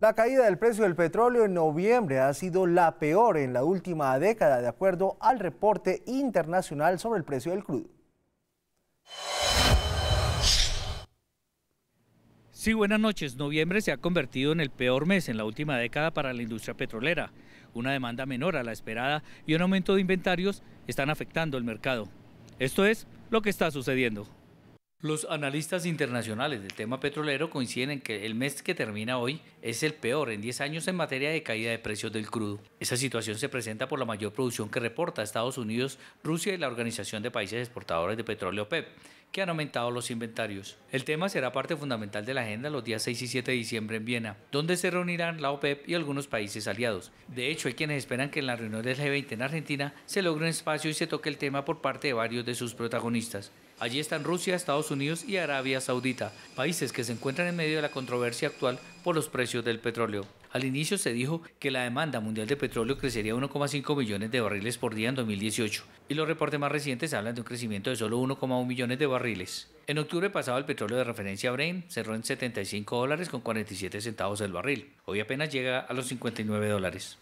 La caída del precio del petróleo en noviembre ha sido la peor en la última década, de acuerdo al reporte internacional sobre el precio del crudo. Sí, buenas noches. Noviembre se ha convertido en el peor mes en la última década para la industria petrolera. Una demanda menor a la esperada y un aumento de inventarios están afectando el mercado. Esto es lo que está sucediendo. Los analistas internacionales del tema petrolero coinciden en que el mes que termina hoy es el peor en 10 años en materia de caída de precios del crudo. Esa situación se presenta por la mayor producción que reporta Estados Unidos, Rusia y la Organización de Países Exportadores de Petróleo OPEP, e que han aumentado los inventarios. El tema será parte fundamental de la agenda los días 6 y 7 de diciembre en Viena, donde se reunirán la OPEP e y algunos países aliados. De hecho, hay quienes esperan que en la reunión del G20 en Argentina se logre un espacio y se toque el tema por parte de varios de sus protagonistas. Allí están Rusia, Estados Unidos y Arabia Saudita, países que se encuentran en medio de la controversia actual por los precios del petróleo. Al inicio se dijo que la demanda mundial de petróleo crecería 1,5 millones de barriles por día en 2018, y los reportes más recientes hablan de un crecimiento de solo 1,1 millones de barriles. En octubre pasado el petróleo de referencia Brain cerró en 75 dólares con 47 centavos el barril. Hoy apenas llega a los 59 dólares.